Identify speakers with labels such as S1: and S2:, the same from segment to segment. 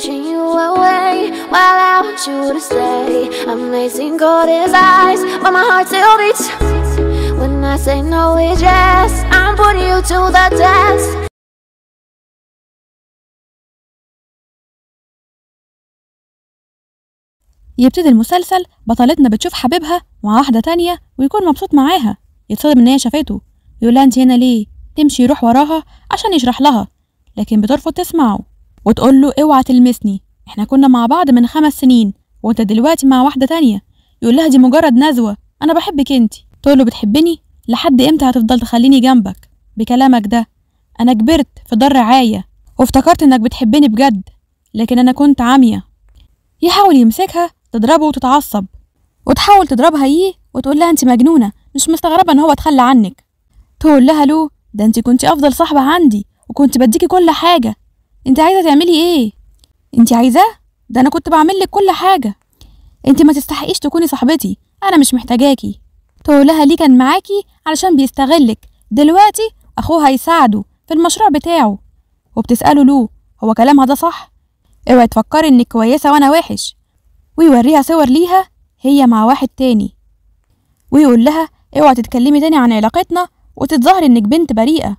S1: pushing you away While I want you to stay I'm lacing cold as ice But my heart still beats When I say no it's yes I'm putting you to the test يبتدي المسلسل بطلتنا بتشوف حبيبها مع واحدة تانية ويكون مبسوط معاها يتصدم إن هي شافته يقول لها أنت هنا ليه؟ تمشي يروح وراها عشان يشرح لها لكن بترفض تسمعه وتقول له اوعى تلمسني احنا كنا مع بعض من خمس سنين وانت دلوقتي مع واحده تانية يقول لها دي مجرد نزوه انا بحبك انت تقول له بتحبني لحد امتى هتفضل تخليني جنبك بكلامك ده انا كبرت في ضر رعايه وافتكرت انك بتحبني بجد لكن انا كنت عاميه يحاول يمسكها تضربه وتتعصب وتحاول تضربها ايه وتقول لها انت مجنونه مش مستغربه ان هو اتخلى عنك تقول لها لو ده انت كنت افضل صاحبه عندي وكنت بديكي كل حاجه انت عايزه تعملي ايه انت عايزاه ده انا كنت بعمل لك كل حاجه انت ما تستحقيش تكوني صاحبتي انا مش محتاجاكي تقولها ليه كان معاكي علشان بيستغلك دلوقتي اخوه هيساعده في المشروع بتاعه وبتساله له هو كلامها ده صح اوعي تفكري انك كويسه وانا وحش ويوريها صور ليها هي مع واحد تاني ويقول لها اوعي تتكلمي تاني عن علاقتنا وتتظاهري انك بنت بريئه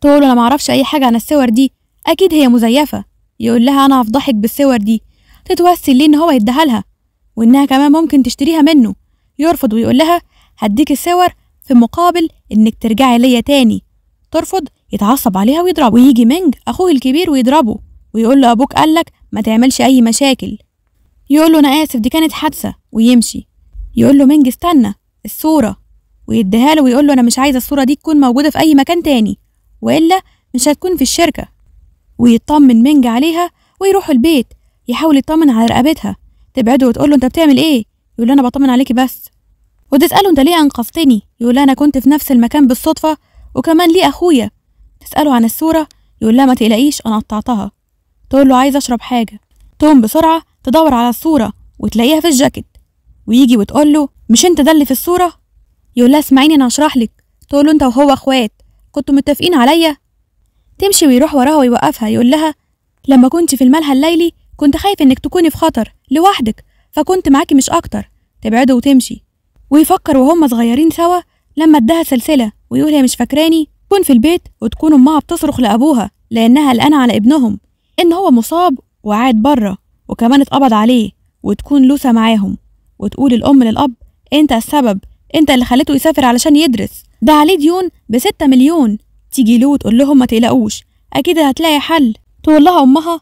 S1: تقول انا معرفش اي حاجه عن الصور دي أكيد هي مزيفة يقول لها أنا هفضحك بالصور دي تتوسل ليه إن هو يديها لها وإنها كمان ممكن تشتريها منه يرفض ويقول لها هديك الصور في مقابل إنك ترجعي ليا تاني ترفض يتعصب عليها ويضربه ويجي منج أخوه الكبير ويضربه ويقول له أبوك قالك ما تعملش أي مشاكل يقول له أنا آسف دي كانت حادثة ويمشي يقول له منج استنى الصورة ويديها له ويقول له أنا مش عايزة الصورة دي تكون موجودة في أي مكان تاني وإلا مش هتكون في الشركة ويطمن منجا عليها ويروح البيت يحاول يطمن على رقبتها تبعده وتقول له انت بتعمل ايه يقول انا بطمن عليكي بس وتساله انت ليه انقذتني يقول انا كنت في نفس المكان بالصدفه وكمان ليه اخويا تساله عن الصوره يقول لها ما تقلقيش انا قطعتها تقول له عايز اشرب حاجه تقوم بسرعه تدور على الصوره وتلاقيها في الجاكيت ويجي وتقول له مش انت ده اللي في الصوره يقول لها اسمعيني انا هشرح لك تقول له انت وهو اخوات كنتوا متفقين عليا تمشي ويروح وراها ويوقفها يقول لها لما كنت في الملهى الليلي كنت خايف انك تكوني في خطر لوحدك فكنت معاكي مش اكتر تبعده وتمشي ويفكر وهما صغيرين سوا لما اداها سلسله ويقول هي مش فاكراني تكون في البيت وتكون امها بتصرخ لابوها لانها قلقانه على ابنهم ان هو مصاب وقاعد بره وكمان اتقبض عليه وتكون لوسة معاهم وتقول الأم للأب أنت السبب أنت اللي خليته يسافر علشان يدرس ده عليه ديون بستة مليون تيجي له وتقول لهم ما تقلقوش اكيد هتلاقي حل تقول لها امها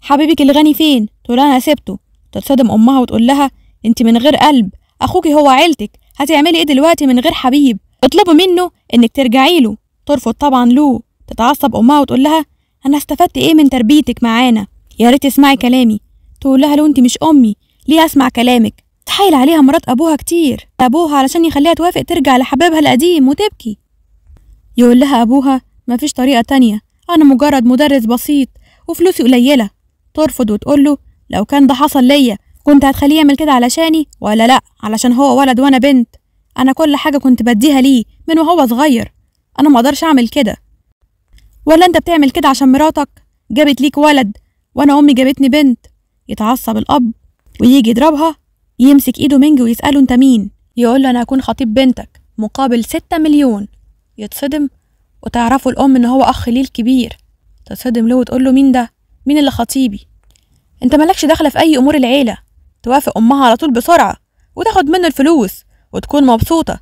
S1: حبيبك الغني فين تقول انا سبته تتصدم امها وتقول لها انت من غير قلب اخوكي هو عيلتك هتعملي ايه دلوقتي من غير حبيب اطلبوا منه انك ترجعي له ترفض طبعا له تتعصب امها وتقول لها انا استفدت ايه من تربيتك معانا يا ريت تسمعي كلامي تقول لها لو انت مش امي ليه اسمع كلامك تحايل عليها مرات ابوها كتير ابوها علشان يخليها توافق ترجع لحبيبها القديم وتبكي يقول لها أبوها مفيش طريقة تانية أنا مجرد مدرس بسيط وفلوسي قليلة ترفض وتقول له لو كان ده حصل ليا كنت هتخليه يعمل كده علشاني ولا لأ علشان هو ولد وأنا بنت أنا كل حاجة كنت بديها ليه من وهو صغير أنا مقدرش أعمل كده ولا أنت بتعمل كده عشان مراتك جابت ليك ولد وأنا أمي جابتني بنت يتعصب الأب ويجي يضربها يمسك إيده منجي ويسأله أنت مين يقول له أنا هكون خطيب بنتك مقابل ستة مليون يتصدم وتعرفه الأم إن هو أخ ليه الكبير تتصدم له وتقول له مين ده؟ مين اللي خطيبي؟ أنت مالكش دخلة في أي أمور العيلة توافق أمها على طول بسرعة وتاخد منه الفلوس وتكون مبسوطة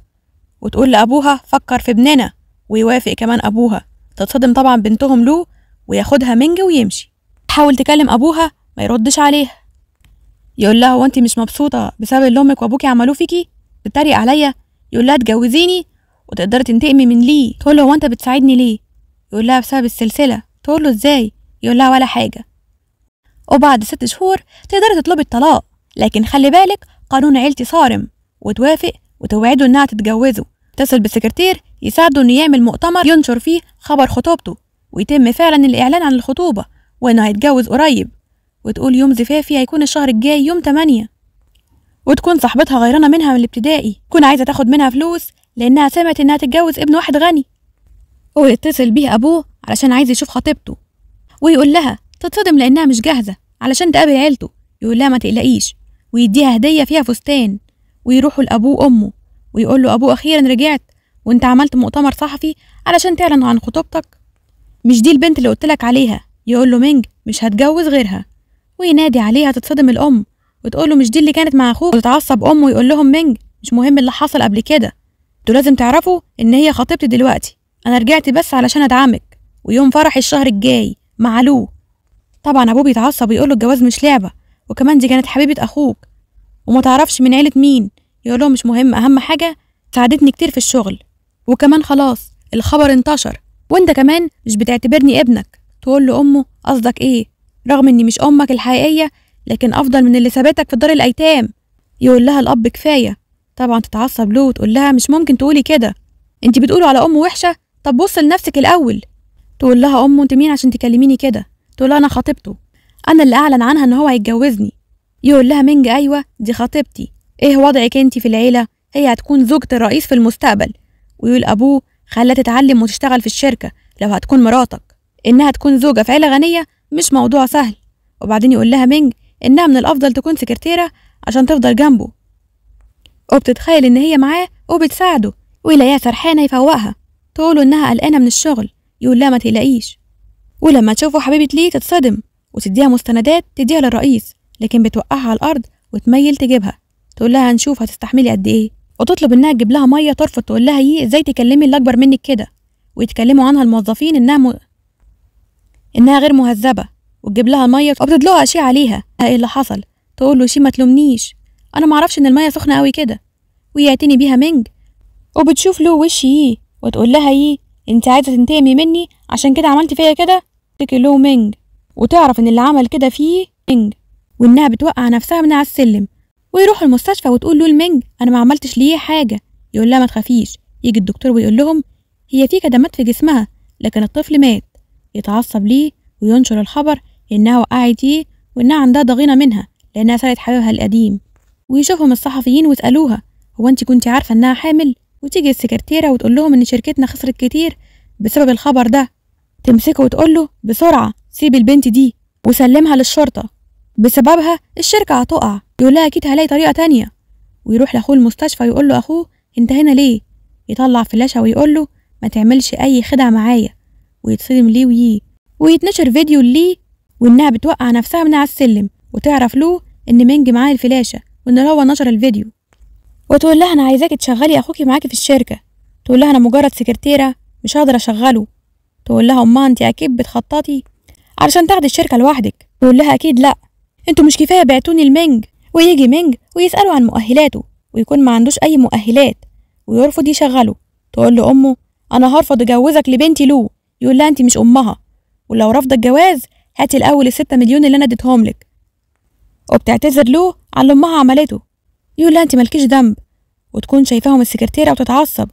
S1: وتقول لأبوها فكر في ابننا ويوافق كمان أبوها تتصدم طبعا بنتهم له وياخدها منج ويمشي تحاول تكلم أبوها ما يردش عليها يقول لها هو انت مش مبسوطة بسبب اللي أمك وأبوكي عملوه فيكي تتريق عليا يقول لها اتجوزيني وتقدري تنتقمي من ليه تقول له هو انت بتساعدني ليه يقول لها بسبب السلسله تقول له ازاي يقول لها ولا حاجه وبعد ست شهور تقدري تطلبي الطلاق لكن خلي بالك قانون عيلتي صارم وتوافق وتوعده انها تتجوزه تصل بالسكرتير يساعده انه يعمل مؤتمر ينشر فيه خبر خطوبته ويتم فعلا الاعلان عن الخطوبه وانه هيتجوز قريب وتقول يوم زفافي هيكون الشهر الجاي يوم 8 وتكون صاحبتها غيرانه منها من الابتدائي تكون عايزه تاخد منها فلوس لأنها سمعت إنها تتجوز ابن واحد غني ويتصل بيه أبوه علشان عايز يشوف خطيبته ويقول لها تتصدم لأنها مش جاهزة علشان تقابل عيلته يقول لها ما تقلقيش ويديها هدية فيها فستان ويروحوا لأبوه وأمه ويقول له أبوه أخيرا رجعت وأنت عملت مؤتمر صحفي علشان تعلن عن خطوبتك مش دي البنت اللي قلتلك عليها يقول له مينج مش هتجوز غيرها وينادي عليها تتصدم الأم وتقول له مش دي اللي كانت مع أخوك وتتعصب أمه ويقول لهم مينج مش مهم اللي حصل قبل كده انتوا لازم تعرفوا ان هي خطيبتي دلوقتي انا رجعت بس علشان ادعمك ويوم فرحي الشهر الجاي مع لو طبعا ابوه بيتعصب ويقول له الجواز مش لعبه وكمان دي كانت حبيبه اخوك وما تعرفش من عيله مين يقول مش مهم اهم حاجه ساعدتني كتير في الشغل وكمان خلاص الخبر انتشر وانت كمان مش بتعتبرني ابنك تقول لامه قصدك ايه رغم اني مش امك الحقيقيه لكن افضل من اللي سابتك في دار الايتام يقول لها الاب كفايه طبعا تتعصب له وتقول لها مش ممكن تقولي كده انت بتقولوا على ام وحشه طب بص لنفسك الاول تقول لها امه انت مين عشان تكلميني كده تقول لها انا خطيبته انا اللي اعلن عنها ان هو هيتجوزني يقول لها منج ايوه دي خطيبتي ايه وضعك انت في العيله هي هتكون زوجة الرئيس في المستقبل ويقول ابوه خليها تتعلم وتشتغل في الشركه لو هتكون مراتك انها تكون زوجه في عيله غنيه مش موضوع سهل وبعدين يقول لها منج انها من الافضل تكون سكرتيره عشان تفضل جنبه وبتتخيل إن هي معاه وبتساعده ويلاقيها سرحانة يفوقها تقوله إنها قلقانة من الشغل يقول لها ما تقلقيش ولما تشوفه حبيبة ليه تتصدم وتديها مستندات تديها للرئيس لكن بتوقعها على الأرض وتميل تجيبها تقول لها هنشوف هتستحملي قد إيه وتطلب إنها تجيب لها مية ترفض تقول لها إيه إزاي تكلمي اللي أكبر منك كده ويتكلموا عنها الموظفين إنها م... إنها غير مهذبة وتجيب لها مية وبتدلقها شي عليها إيه اللي حصل تقول له شي ما تلومنيش انا معرفش ان الميه سخنه قوي كده ويعتني بيها منج وبتشوف له وش ييه وتقول لها ييه انت عايزه تنتقمي مني عشان كده عملتي فيا كده له منج وتعرف ان اللي عمل كده فيه منج وانها بتوقع نفسها من على السلم ويروح المستشفى وتقول له المنج انا ما عملتش ليه حاجه يقول لها ما تخافيش يجي الدكتور ويقول لهم هي في كدمات في جسمها لكن الطفل مات يتعصب ليه وينشر الخبر انها وقعت ايه وانها عندها ضغينه منها لانها سرقت حبيبها القديم ويشوفهم الصحفيين ويسألوها هو أنت كنت عارفة إنها حامل وتيجي السكرتيرة وتقول لهم إن شركتنا خسرت كتير بسبب الخبر ده تمسكه وتقول له بسرعة سيب البنت دي وسلمها للشرطة بسببها الشركة هتقع يقول لها أكيد هلاقي طريقة تانية ويروح لأخوه المستشفى يقول له أخوه أنت هنا ليه يطلع فلاشة ويقول له ما تعملش أي خدعة معايا ويتصدم ليه وييه ويتنشر فيديو ليه وإنها بتوقع نفسها من على السلم وتعرف له إن منج معاه الفلاشة وإن هو نشر الفيديو وتقول لها أنا عايزاكي تشغلي أخوكي معاكي في الشركة تقول لها أنا مجرد سكرتيرة مش هقدر أشغله تقول لها أمها أنت أكيد بتخططي علشان تاخدي الشركة لوحدك تقول لها أكيد لأ أنتوا مش كفاية بعتوني المنج ويجي منج ويسألوا عن مؤهلاته ويكون ما عندوش أي مؤهلات ويرفض يشغله تقول لأمه أنا هرفض أجوزك لبنتي لو يقول لها أنت مش أمها ولو رافضة الجواز هاتي الأول الستة مليون اللي أنا اديتهم لك وبتعتذر له على اللي امها عملته يقول لها انت مالكيش ذنب وتكون شايفاهم السكرتيره وتتعصب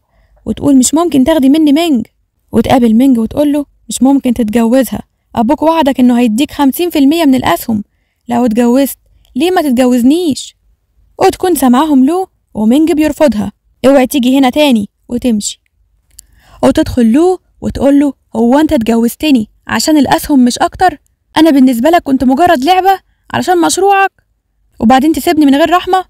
S1: وتقول مش ممكن تاخدي مني منج وتقابل منج وتقول له مش ممكن تتجوزها ابوك وعدك انه هيديك خمسين في المية من الاسهم لو اتجوزت ليه ما تتجوزنيش وتكون سامعاهم له ومنج بيرفضها اوعي تيجي هنا تاني وتمشي وتدخل له وتقول له هو انت اتجوزتني عشان الاسهم مش اكتر انا بالنسبه لك كنت مجرد لعبه علشان مشروعك وبعدين تسيبني من غير رحمة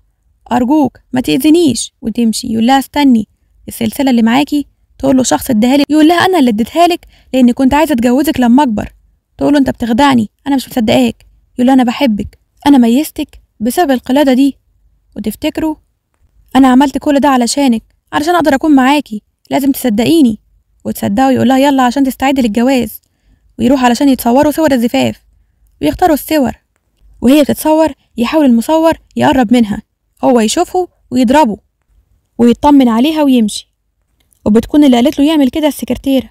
S1: أرجوك ما تأذنيش وتمشي يقول لها استني السلسلة اللي معاكي تقول له شخص اداها لي يقول لها أنا اللي اديتها لك لأني كنت عايزة أتجوزك لما أكبر تقول له أنت بتخدعني أنا مش مصدقاك يقول أنا بحبك أنا ميزتك بسبب القلادة دي وتفتكروا أنا عملت كل ده علشانك علشان أقدر أكون معاكي لازم تصدقيني وتصدقوا يقول لها يلا عشان تستعدي للجواز ويروح علشان يتصوروا صور الزفاف ويختاروا الصور وهي بتتصور يحاول المصور يقرب منها هو يشوفه ويضربه ويطمن عليها ويمشي وبتكون اللي قالت له يعمل كده السكرتيرة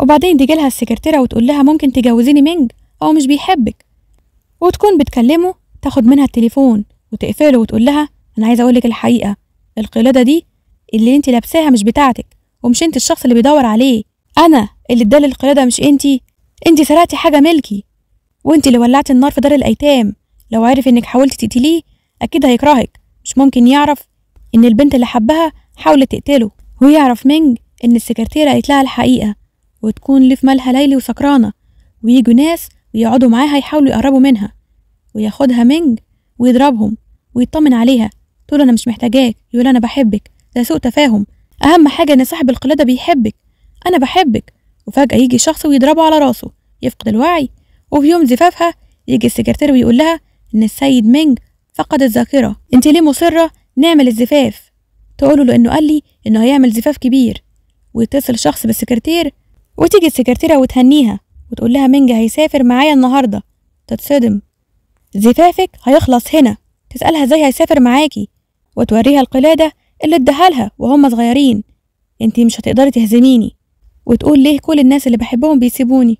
S1: وبعدين تيجي لها السكرتيرة وتقول لها ممكن تجوزيني منج هو مش بيحبك وتكون بتكلمه تاخد منها التليفون وتقفله وتقول لها انا عايزه اقولك الحقيقه القلاده دي اللي انت لابساها مش بتاعتك ومش انت الشخص اللي بيدور عليه انا اللي ادالي القلاده مش انت انت سرقتي حاجه ملكي وانت اللي ولعت النار في دار الايتام لو عرف انك حاولت تقتليه اكيد هيكرهك مش ممكن يعرف ان البنت اللي حبها حاولت تقتله ويعرف منج ان السكرتيرة قالت لها الحقيقة وتكون ليه في مالها ليلي وسكرانة ويجوا ناس ويقعدوا معاها يحاولوا يقربوا منها وياخدها منج ويضربهم ويطمن عليها تقول انا مش محتاجاك يقول انا بحبك ده سوء تفاهم اهم حاجة ان صاحب القلادة بيحبك انا بحبك وفجأة يجي شخص ويضربه على راسه يفقد الوعي وفي يوم زفافها يجي السكرتير ويقول لها إن السيد مينج فقد الذاكرة أنت ليه مصرة نعمل الزفاف تقوله لأنه قال لي إنه هيعمل زفاف كبير ويتصل شخص بالسكرتير وتيجي السكرتيرة وتهنيها وتقول لها مينج هيسافر معايا النهاردة تتصدم زفافك هيخلص هنا تسألها ازاي هيسافر معاكي وتوريها القلادة اللي اداها لها وهم صغيرين انتي مش هتقدري تهزميني وتقول ليه كل الناس اللي بحبهم بيسيبوني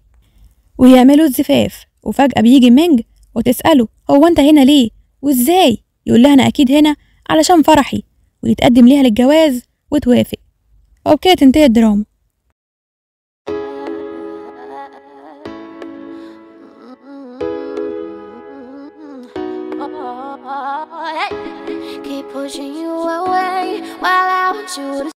S1: ويعملوا الزفاف وفجأة بيجي مينج وتسأله هو أنت هنا ليه وإزاي يقول لها أنا أكيد هنا علشان فرحي ويتقدم ليها للجواز وتوافق وبكده تنتهي الدراما Keep pushing you away while I want you to